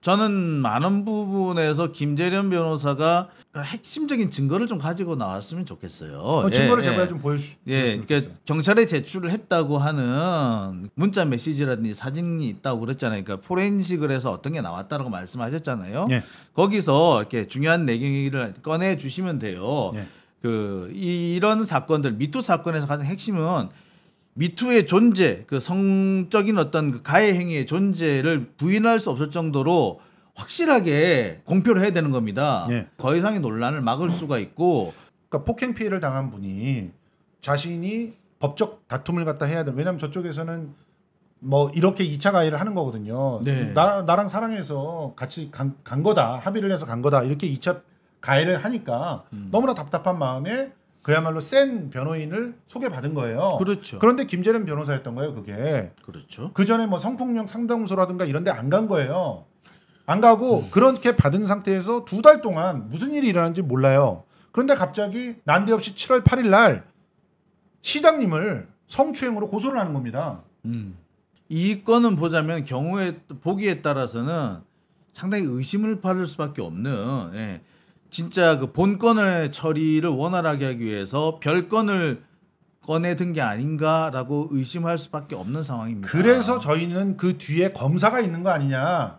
저는 많은 부분에서 김재련 변호사가 핵심적인 증거를 좀 가지고 나왔으면 좋겠어요. 어, 예, 증거를 예, 제발 예. 좀 보여주. 예, 그러니까 좋겠어요. 경찰에 제출을 했다고 하는 문자 메시지라든지 사진이 있다고 그랬잖아요. 그러니까 포렌식을 해서 어떤 게 나왔다라고 말씀하셨잖아요. 예. 거기서 이렇게 중요한 내기를 꺼내 주시면 돼요. 예. 그 이런 사건들 미투 사건에서 가장 핵심은 미투의 존재, 그 성적인 어떤 그 가해 행위의 존재를 부인할 수 없을 정도로 확실하게 공표를 해야 되는 겁니다. 예. 더 이상의 논란을 막을 수가 있고 그러니까 폭행 피해를 당한 분이 자신이 법적 다툼을 갖다 해야 돼. 왜냐하면 저쪽에서는 뭐 이렇게 2차 가해를 하는 거거든요. 네. 나, 나랑 사랑해서 같이 간, 간, 거다. 합의를 해서 간 거다. 이렇게 2차 가해를 하니까 음. 너무나 답답한 마음에 그야말로 센 변호인을 소개받은 거예요. 그렇죠. 그런데 김재련 변호사였던 거예요, 그게. 그렇죠. 그 전에 뭐 성폭력 상담소라든가 이런 데 안 간 거예요. 안 가고 음. 그렇게 받은 상태에서 두 달 동안 무슨 일이 일어났는지 몰라요. 그런데 갑자기 난데없이 7월 8일 날 시장님을 성추행으로 고소를 하는 겁니다. 음. 이 건은 보자면 경우에 보기에 따라서는 상당히 의심을 받을 수밖에 없는 예. 진짜 그 본건을 처리를 원활하게 하기 위해서 별건을 꺼내든 게 아닌가라고 의심할 수밖에 없는 상황입니다. 그래서 저희는 그 뒤에 검사가 있는 거 아니냐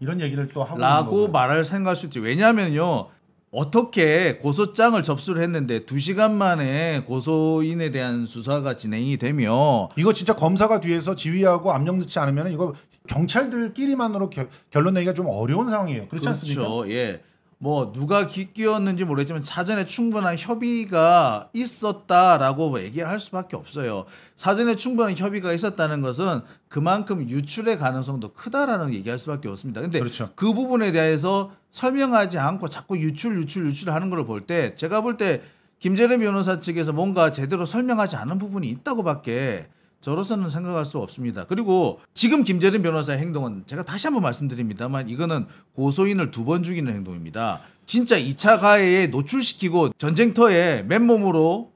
이런 얘기를 또 하고 라고 말할 생각할 수 있지. 왜냐하면요. 어떻게 고소장을 접수를 했는데 두시간 만에 고소인에 대한 수사가 진행이 되며 이거 진짜 검사가 뒤에서 지휘하고 압력 넣지 않으면 이거 경찰들끼리만으로 결론 내기가 좀 어려운 상황이에요. 그렇지 그렇죠. 않습니까? 예. 뭐 누가 귀 끼었는지 모르겠지만 사전에 충분한 협의가 있었다라고 얘기할 수밖에 없어요. 사전에 충분한 협의가 있었다는 것은 그만큼 유출의 가능성도 크다라는 얘기할 수밖에 없습니다. 근데 그렇죠. 그 부분에 대해서 설명하지 않고 자꾸 유출 유출 유출하는 걸 볼 때 제가 볼 때 김재래 변호사 측에서 뭔가 제대로 설명하지 않은 부분이 있다고밖에 저로서는 생각할 수 없습니다. 그리고 지금 김재림 변호사의 행동은 제가 다시 한번 말씀드립니다만 이거는 고소인을 두 번 죽이는 행동입니다. 진짜 2차 가해에 노출시키고 전쟁터에 맨몸으로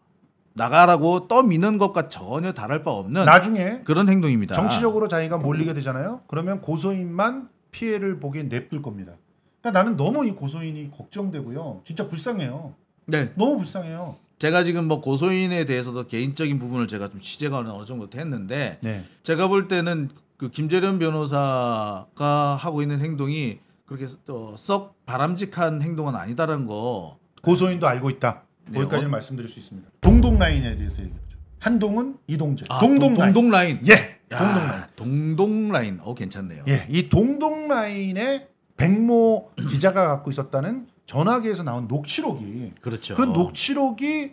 나가라고 떠미는 것과 전혀 다를 바 없는 나중에 그런 행동입니다. 정치적으로 자기가 몰리게 되잖아요. 그러면 고소인만 피해를 보게 냅둘 겁니다. 그러니까 나는 너무 이 고소인이 걱정되고요. 진짜 불쌍해요. 네. 너무 불쌍해요. 제가 지금 뭐 고소인에 대해서도 개인적인 부분을 제가 좀 취재가 어느 정도 됐는데 네. 제가 볼 때는 그 김재련 변호사가 하고 있는 행동이 그렇게 또 썩 바람직한 행동은 아니다라는 거 고소인도 알고 있다. 네, 거기까지 는 말씀드릴 수 있습니다. 동동 라인에 대해서 얘기하죠. 한동은 이동재. 아, 동동, 라인. 동동 라인. 예. 야, 동동 라인. 동동 라인. 어 괜찮네요. 예. 이 동동 라인에 백모 기자가 갖고 있었다는 전화기에서 나온 녹취록이 그렇죠. 그 녹취록이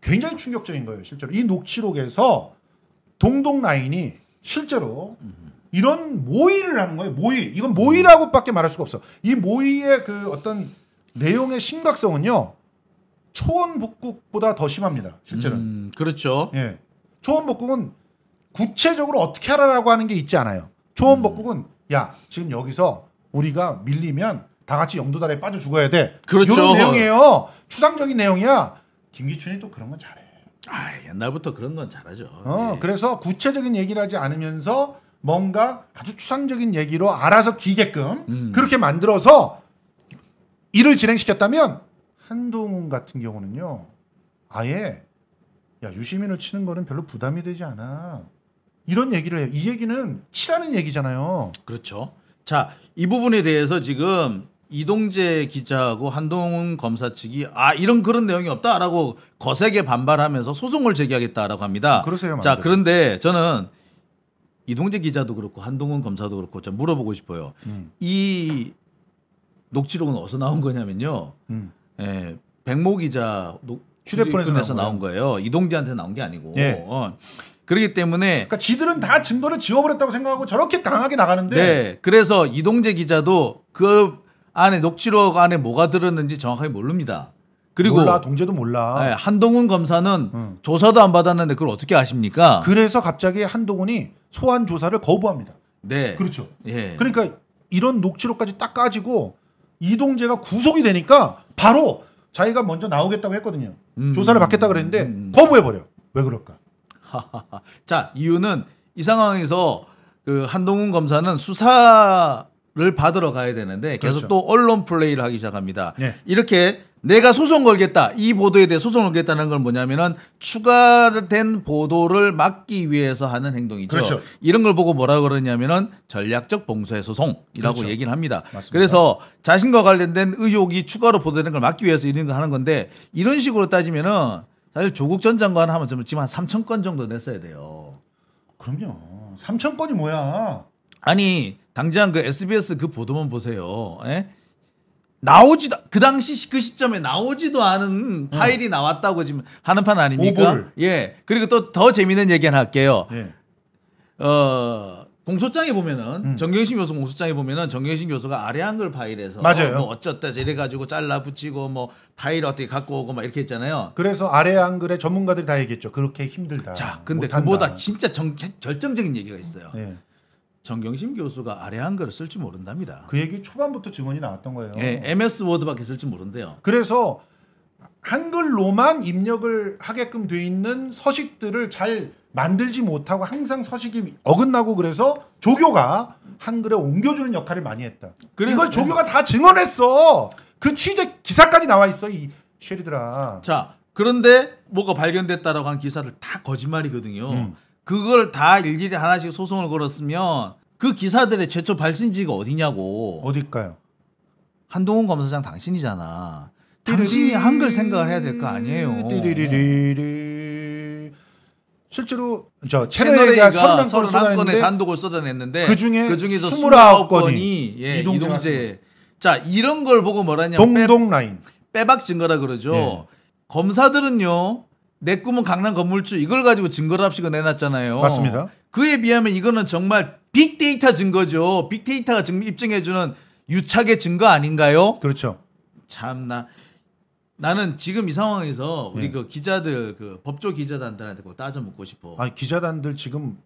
굉장히 충격적인 거예요. 실제로 이 녹취록에서 동동 라인이 실제로 이런 모의를 하는 거예요. 모의 이건 모의라고밖에 말할 수가 없어. 이 모의의 그 어떤 내용의 심각성은요 초원 복국보다더 심합니다. 실제로 음, 그렇죠. 예, 초원 복국은 구체적으로 어떻게 하라라고 하는 게 있지 않아요. 초원 음. 복국은야 지금 여기서 우리가 밀리면 다 같이 영도달에 빠져 죽어야 돼. 그렇죠. 이런 내용이에요. 추상적인 내용이야. 김기춘이 또 그런 건 잘해. 아 옛날부터 그런 건 잘하죠. 어 네. 그래서 구체적인 얘기를 하지 않으면서 뭔가 아주 추상적인 얘기로 알아서 기게끔 음. 그렇게 만들어서 일을 진행시켰다면 한동훈 같은 경우는요 아예 야 유시민을 치는 거는 별로 부담이 되지 않아 이런 얘기를 해요. 이 얘기는 치라는 얘기잖아요. 그렇죠. 자이 부분에 대해서 지금 이동재 기자하고 한동훈 검사 측이 아 이런 그런 내용이 없다라고 거세게 반발하면서 소송을 제기하겠다라고 합니다. 그러세요. 자 그런데 저는 이동재 기자도 그렇고 한동훈 검사도 그렇고 좀 물어보고 싶어요. 음. 이 녹취록은 어디서 나온 거냐면요. 음. 예, 백모 기자 녹, 휴대폰에서 나온 거예요. 이동재한테 나온 게 아니고. 예. 어. 그렇기 때문에 그러니까 지들은 다 증거를 지워버렸다고 생각하고 저렇게 강하게 나가는데. 네. 그래서 이동재 기자도 그 안에 녹취록 안에 뭐가 들었는지 정확하게 모릅니다. 그리고 몰라 동재도 몰라. 네, 한동훈 검사는 응. 조사도 안 받았는데 그걸 어떻게 아십니까? 그래서 갑자기 한동훈이 소환 조사를 거부합니다. 네. 그렇죠. 예. 그러니까 이런 녹취록까지 딱 까지고 이동재가 구속이 되니까 바로 자기가 먼저 나오겠다고 했거든요. 음. 조사를 받겠다 그랬는데 음. 음. 거부해 버려. 왜 그럴까? 자 이유는 이 상황에서 그 한동훈 검사는 수사 를 받으러 가야 되는데 계속 그렇죠. 또 언론 플레이를 하기 시작합니다. 네. 이렇게 내가 소송 걸겠다 이 보도에 대해 소송을 걸겠다는 건 뭐냐면은 추가된 보도를 막기 위해서 하는 행동이죠. 그렇죠. 이런 걸 보고 뭐라 그러냐면은 전략적 봉쇄 소송이라고 그렇죠. 얘기를 합니다. 맞습니다. 그래서 자신과 관련된 의혹이 추가로 보도되는 걸 막기 위해서 이런 걸 하는 건데 이런 식으로 따지면은 사실 조국 전 장관 하면 지금 한 3천 건 정도 냈어야 돼요. 그럼요. 3천 건이 뭐야? 아니 당장 그 SBS 그 보도만 보세요. 에? 예? 나오지도 그 당시 그 시점에 나오지도 않은 파일이 어. 나왔다고 지금 하는 판 아닙니까? 오볼. 예. 그리고 또 더 재밌는 얘기 하나 할게요. 예. 어 공소장에 보면은 음. 정경심 교수 공소장에 보면은 정경심 교수가 아래 한글 파일에서 맞아요. 뭐 어쩌다 이래 가지고 잘라 붙이고 뭐 파일 어떻게 갖고 오고 막 이렇게 했잖아요. 그래서 아래 한글의 전문가들이 다 얘기했죠. 그렇게 힘들다. 자, 근데 그보다 진짜 정, 결정적인 얘기가 있어요. 예. 정경심 교수가 아래한 글을 쓸지 모른답니다. 그 얘기 초반부터 증언이 나왔던 거예요. 예, MS 워드밖에 쓸지 모른대요. 그래서 한글로만 입력을 하게끔 돼 있는 서식들을 잘 만들지 못하고 항상 서식이 어긋나고 그래서 조교가 한글에 옮겨주는 역할을 많이 했다. 그래, 이걸 네. 조교가 다 증언했어. 그 취재 기사까지 나와 있어 이 쉐리들아. 자 그런데 뭐가 발견됐다라고 한 기사를 다 거짓말이거든요. 음. 그걸 다 일일이 하나씩 소송을 걸었으면 그 기사들의 최초 발신지가 어디냐고. 어디일까요 한동훈 검사장 당신이잖아. 당신이 한걸 생각을 해야 될 거 아니에요. 띠리리리리. 실제로 저 채널A가 31건의 단독을 쏟아냈는데 그 중에 그 중에서 29건이 예, 이동재. 이동재. 자 이런 걸 보고 뭐라냐. 동동 라인. 빼박 증거라 그러죠. 예. 검사들은요 내 꿈은 강남 건물주 이걸 가지고 증거를 합시고 내놨잖아요. 맞습니다. 그에 비하면 이거는 정말 빅데이터 증거죠. 빅데이터가 입증해주는 유착의 증거 아닌가요? 그렇죠. 참나. 나는 지금 이 상황에서 우리 네. 그 기자들 그 법조 기자단들한테 꼭 따져 묻고 싶어. 아니 기자단들 지금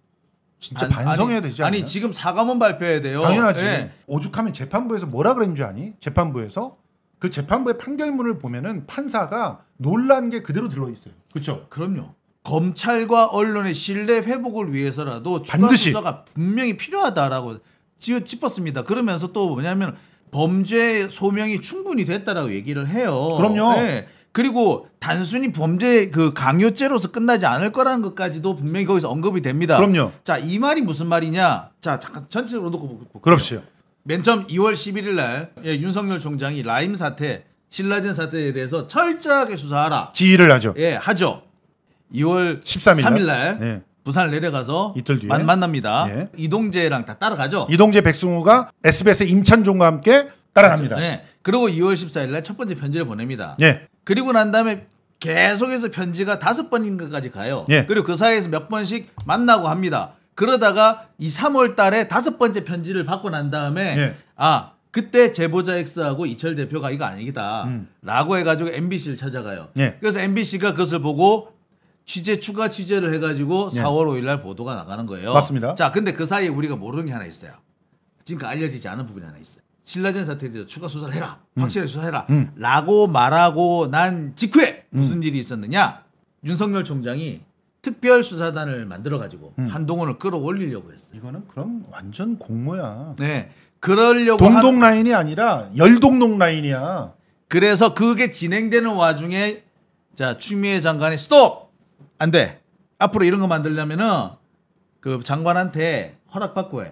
진짜 안, 반성해야 되지 않나요? 아니 지금 사과문 발표해야 돼요. 당연하지. 네. 오죽하면 재판부에서 뭐라 그랬는지 아니? 재판부에서 그 재판부의 판결문을 보면은 판사가 놀란 게 그대로 들어 있어요. 그렇죠? 그럼요. 검찰과 언론의 신뢰 회복을 위해서라도 반드시. 수사가 분명히 필요하다라고 짚었습니다. 그러면서 또 뭐냐면 범죄 소명이 충분히 됐다라고 얘기를 해요. 그럼요. 네. 그리고 단순히 범죄 그 강요죄로서 끝나지 않을 거라는 것까지도 분명히 거기서 언급이 됩니다. 그럼요. 자, 이 말이 무슨 말이냐? 자, 잠깐 전체적으로 놓고 볼게요. 그렇죠. 맨 처음 2월 11일 날 예, 윤석열 총장이 라임 사태, 신라젠 사태에 대해서 철저하게 수사하라. 지휘를 하죠. 예, 하죠. 2월 13일 날, 3 예. 부산을 내려가서 이틀 뒤에 만, 만납니다. 예. 이동재랑 다 따라가죠. 이동재 백승우가 SBS 임찬종과 함께 따라갑니다. 그 네. 그리고 2월 14일 날 첫 번째 편지를 보냅니다. 예. 그리고 난 다음에 계속해서 편지가 다섯 번인가까지 가요. 예. 그리고 그 사이에서 몇 번씩 만나고 합니다. 그러다가 이 3월 달에 다섯 번째 편지를 받고 난 다음에 예. 아 그때 제보자 X하고 이철 대표가 이거 아니다라고 음. 해가지고 MBC를 찾아가요. 예. 그래서 MBC가 그것을 보고 취재 추가 취재를 해가지고 4월 예. 5일날 보도가 나가는 거예요. 맞습니다. 자, 근데 그 사이에 우리가 모르는 게 하나 있어요. 지금까지 알려지지 않은 부분이 하나 있어요. 신라젠 사태에 대해서 추가 수사를 해라, 음. 확실히 수사해라, 음. 라고 말하고 난 직후에 음. 무슨 일이 있었느냐? 윤석열 총장이 특별 수사단을 만들어 가지고 음. 한동훈을 끌어올리려고 했어요. 이거는 그럼 완전 공모야. 네, 그러려고 동동 라인이 아니라 열동동 라인이야. 그래서 그게 진행되는 와중에 자 추미애 장관이 스톱 안 돼. 앞으로 이런 거 만들려면은 그 장관한테 허락받고 해.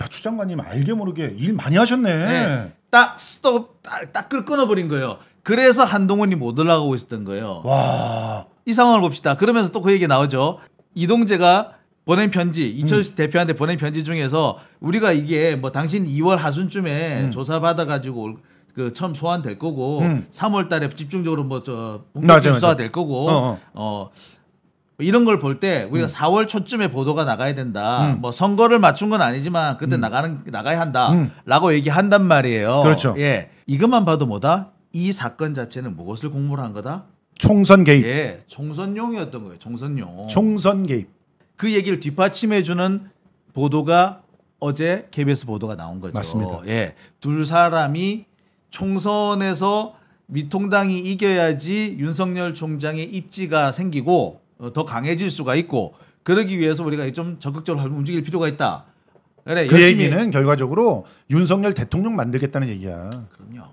야 추장관님 알게 모르게 일 많이 하셨네. 네. 딱 스톱 딱끌 끊어버린 거예요. 그래서 한동훈이 못 올라가고 있었던 거예요. 와. 이 상황을 봅시다. 그러면서 또 그 얘기 나오죠. 이동재가 보낸 편지 이철 음. 대표한테 보낸 편지 중에서 우리가 이게 뭐 당신 2월 하순쯤에 음. 조사 받아가지고 그 처음 소환 될 거고 음. 3월달에 집중적으로 뭐저 본격 조사 될 거고 어, 어. 어 이런 걸 볼 때 우리가 음. 4월 초쯤에 보도가 나가야 된다. 음. 뭐 선거를 맞춘 건 아니지만 그때 음. 나가는 나가야 한다라고 음. 얘기한단 말이에요. 그렇죠. 예, 이것만 봐도 뭐다? 이 사건 자체는 무엇을 공모를 한 거다? 총선 개입. 예, 총선용이었던 거예요. 총선용. 총선 개입. 그 얘기를 뒷받침해주는 보도가 어제 KBS 보도가 나온 거죠. 맞습니다. 예, 둘 사람이 총선에서 미통당이 이겨야지 윤석열 총장의 입지가 생기고 어, 더 강해질 수가 있고 그러기 위해서 우리가 좀 적극적으로 움직일 필요가 있다. 그래, 그 얘기는 결과적으로 윤석열 대통령 만들겠다는 얘기야. 그럼요.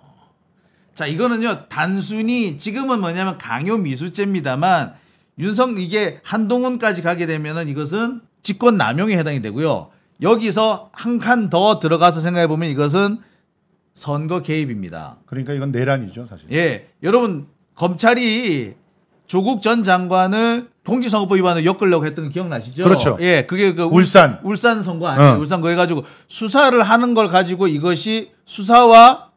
자, 이거는요, 단순히 지금은 뭐냐면 강요 미수죄입니다만 윤성 이게 한동훈까지 가게 되면은 이것은 직권 남용에 해당이 되고요. 여기서 한 칸 더 들어가서 생각해 보면 이것은 선거 개입입니다. 그러니까 이건 내란이죠, 사실. 예. 여러분, 검찰이 조국 전 장관을 공직선거법 위반으로 엮으려고 했던 거 기억나시죠? 그렇죠. 예, 그게 그 울산 울산 선거 아니에요. 어. 울산 거 해가지고 수사를 하는 걸 가지고 이것이 수사와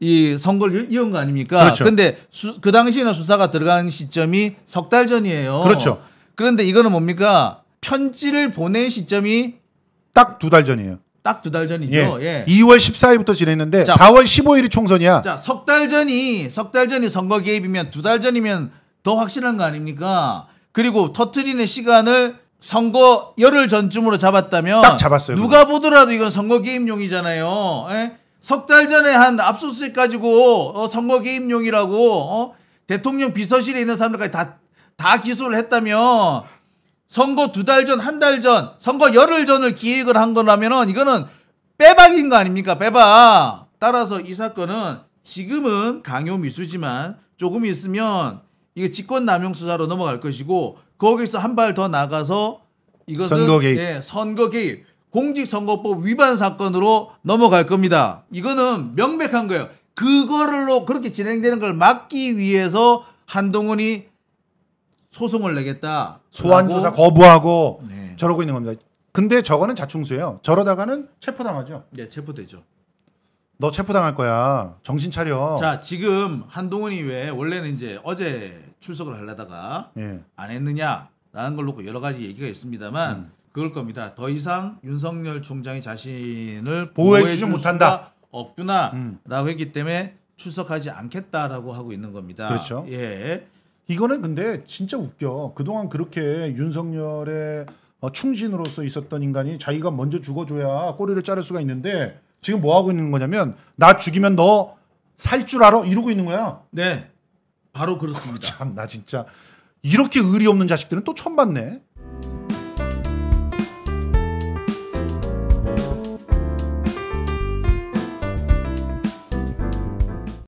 이 선거를 이은 거 아닙니까? 그렇죠. 근데 수, 그 당시에는 수사가 들어간 시점이 석달 전이에요. 그렇죠. 그런데 이거는 뭡니까? 편지를 보낸 시점이 딱 두 달 전이에요. 딱 두 달 전이죠. 예. 예. 2월 14일부터 지냈는데 자, 4월 15일이 총선이야. 자, 석달 전이 석달 전이 선거 개입이면 두 달 전이면 더 확실한 거 아닙니까? 그리고 터트리는 시간을 선거 열흘 전쯤으로 잡았다면 딱 잡았어요. 누가 그건. 보더라도 이건 선거 개입용이잖아요 예? 석달 전에 한 압수수색 가지고 어, 선거 개입용이라고 어? 대통령 비서실에 있는 사람들까지 다, 다 기소를 했다면 선거 두 달 전, 한 달 전, 선거 열흘 전을 기획을 한 거라면은 이거는 빼박인 거 아닙니까? 빼박. 따라서 이 사건은 지금은 강요 미수지만 조금 있으면 이게 직권 남용 수사로 넘어갈 것이고 거기서 한 발 더 나가서 이것은 선거 개입. 예, 선거 개입. 공직선거법 위반 사건으로 넘어갈 겁니다. 이거는 명백한 거예요. 그거를로 그렇게 진행되는 걸 막기 위해서 한동훈이 소송을 내겠다. 소환 조사 거부하고 네. 저러고 있는 겁니다. 근데 저거는 자충수예요. 저러다가는 체포당하죠. 네, 체포되죠. 너 체포당할 거야. 정신 차려. 자, 지금 한동훈이 왜 원래는 이제 어제 출석을 하려다가 예. 안 했느냐라는 걸 놓고 여러 가지 얘기가 있습니다만 음. 그럴 겁니다. 더 이상 윤석열 총장이 자신을 보호해 주지 못한다. 없구나라고 음. 했기 때문에 출석하지 않겠다라고 하고 있는 겁니다. 그렇죠. 예. 이거는 근데 진짜 웃겨. 그동안 그렇게 윤석열의 어, 충신으로서 있었던 인간이 자기가 먼저 죽어줘야 꼬리를 자를 수가 있는데 지금 뭐 하고 있는 거냐면 나 죽이면 너 살 줄 알아 이러고 있는 거야. 네, 바로 그렇습니다. 아, 참나 진짜 이렇게 의리 없는 자식들은 또 처음 봤네.